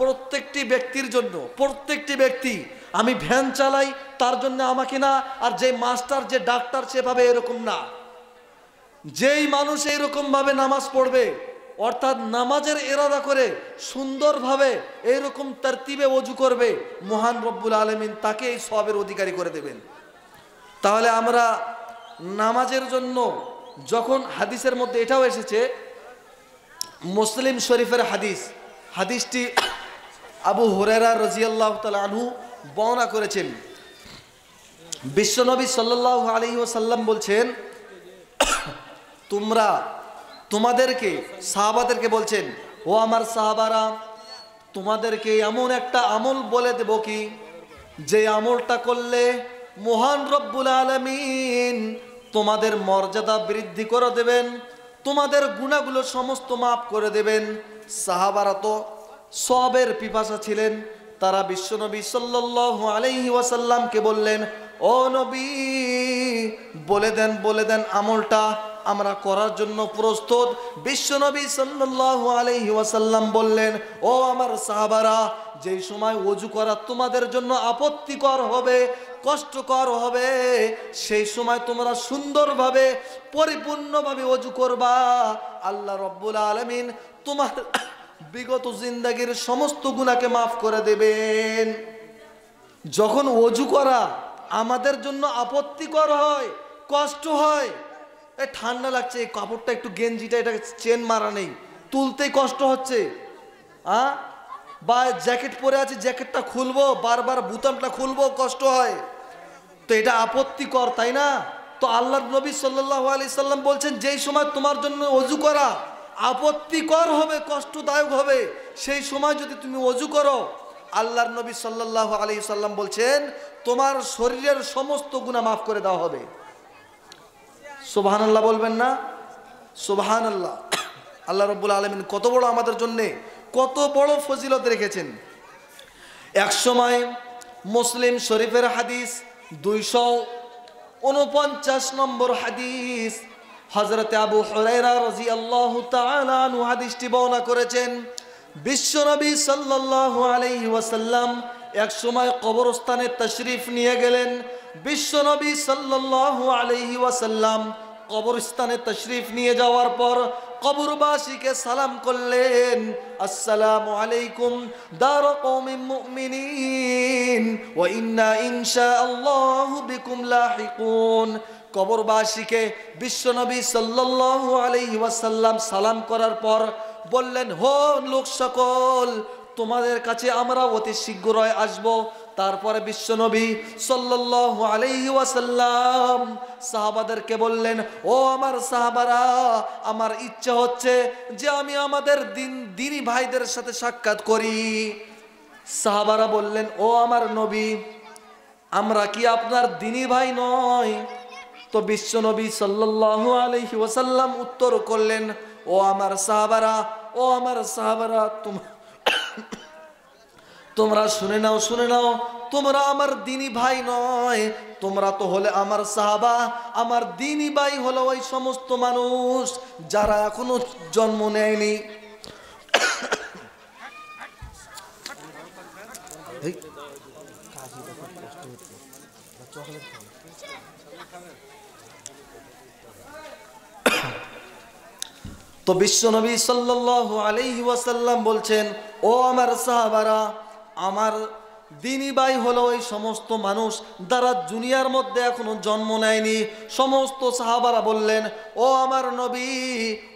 প্রত্যেকটি ব্যক্তির জন্য প্রত্যেকটি ব্যক্তি আমি ভ্যান চালাই তার জন্য আমাকে না আর যে মাস্টার যে ডাক্তার সেভাবে এরকম না যেই মানুষ এইরকমভাবে নামাজ পড়বে অর্থাৎ নামাজের এরাদা করে সুন্দরভাবে এইরকম তার তিবে অজু করবে মহান রব্বুল আলমিন তাকে এই সবের অধিকারী করে দেবেন তাহলে আমরা নামাজের জন্য যখন হাদিসের মধ্যে এটাও এসেছে মুসলিম শরীফের হাদিস হাদিসটি আবু হুরেরা রজিয়াল্লাহ তালু বর্ণনা করেছেন বিশ্বনবী সাল্লাহ আলী ওসাল্লাম বলছেন তোমরা তোমাদেরকে সাহাবাদেরকে বলছেন ও আমার সাহাবারা তোমাদেরকে এমন একটা আমল বলে দেব কি যে আমলটা করলে মহান রব্বুল আলমিন তোমাদের মর্যাদা বৃদ্ধি করে দেবেন তোমাদের গুণাগুলো সমস্ত মাফ করে দেবেন সাহাবারা তো সবের পিপাসা ছিলেন তারা বিশ্বনবী সাল্লাল্লাহু আলাইহি ওয়াসাল্লামকে বললেন ও নবী বলে দেন বলে দেন আমলটা আমরা করার জন্য প্রস্তুত বিশ্বনবী সাল্লাল্লাহু আলাইহি ওয়াসাল্লাম বললেন ও আমার সাহাবারা যেই সময় অজু করা তোমাদের জন্য আপত্তিকর হবে কষ্টকর হবে সেই সময় তোমরা সুন্দরভাবে পরিপূর্ণভাবে অজু করবা আল্লাহ রব্বুল আলমিন তোমার বিগত জিন্দাগির সমস্ত গুণাকে মাফ করে দেবেন যখন অজু করা আমাদের জন্য আপত্তিকর হয় কষ্ট হয় এ ঠান্ডা লাগছে এই কাপড়টা একটু গেঞ্জিটা এটা চেন মারা নেই তুলতেই কষ্ট হচ্ছে আ বা জ্যাকেট পরে আছে জ্যাকেটটা খুলবো বারবার বুতামটা খুলবো কষ্ট হয় তো এটা আপত্তিকর তাই না তো আল্লাহ নবী সাল্লাহ আলি সাল্লাম বলছেন যেই সময় তোমার জন্য অজু করা আপত্তিকর হবে কষ্টদায়ক হবে সেই সময় যদি তুমি অজু করো আল্লাহর নবী সাল্লাহ আলি সাল্লাম বলছেন তোমার শরীরের সমস্ত গুণা মাফ করে দেওয়া হবে সোবাহান আল্লাহ বলবেন না সোবাহান আল্লাহ আল্লাহ রব্বুল আলমিন কত বড় আমাদের জন্যে কত বড় ফজিলত রেখেছেন এক সময় মুসলিম শরীফের হাদিস দুইশো উনপঞ্চাশ নম্বর হাদিস হজরত আবু হরাইরা রাজি আল্লাহ তালু হাদিসটি বর্ণনা করেছেন বিশ্বনবী সাল্লাল্লাহু আলাইহি ওয়াসাল্লাম এক সময় কবরস্থানে তশরিফ নিয়ে গেলেন বিশ্বনবী সাল্লাল্লাহু আলাইহি ওয়াসাল্লাম কবরস্থানে তশরিফ নিয়ে যাওয়ার পর কবরবাসীকে সালাম করলেন আসসালামু আলাইকুম দার কৌমিন মুমিনিন ওয়া ইন্না বিকুম লাহিকুন কবরবাসীকে বিশ্বনবী সাল্লু আলাইহি সালাম করার পর বললেন হো লোক সকল তোমাদের কাছে আমরা অতি শীঘ্রই আসব তারপরে বিশ্বনবী সাল্লু আলাইহি সাহাবাদেরকে বললেন ও আমার সাহাবারা আমার ইচ্ছা হচ্ছে যে আমি আমাদের দিন দিনী ভাইদের সাথে সাক্ষাৎ করি সাহাবারা বললেন ও আমার নবী আমরা কি আপনার দিনী ভাই নয় তো বিশ্বনবী সাল্লাহ আলহি ওসাল্লাম উত্তর করলেন ও আমার সাহাবারা ও আমার সাহাবারা তোমার তোমরা শুনে নাও শুনে নাও তোমরা আমার দিনী ভাই নয় তোমরা তো হলে আমার সাহাবা আমার দিনী ভাই হলো ওই সমস্ত মানুষ যারা এখনো জন্ম নেয়নি তো তো বিশ্বনবী সাল্লাহ আলাইহি ওয়াসাল্লাম বলছেন ও আমার সাহাবারা আমার দিনই বাই হলো ওই সমস্ত মানুষ যারা দুনিয়ার মধ্যে এখনো জন্ম নেয়নি সমস্ত সাহাবারা বললেন ও আমার নবী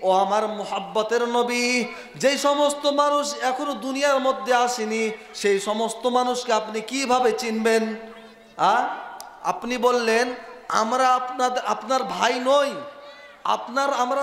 ও আমার মোহাব্বতের নবী যেই সমস্ত মানুষ এখনো দুনিয়ার মধ্যে আসেনি সেই সমস্ত মানুষকে আপনি কিভাবে চিনবেন আ আপনি বললেন আমরা আপনার আপনার ভাই নই আপনার আমরা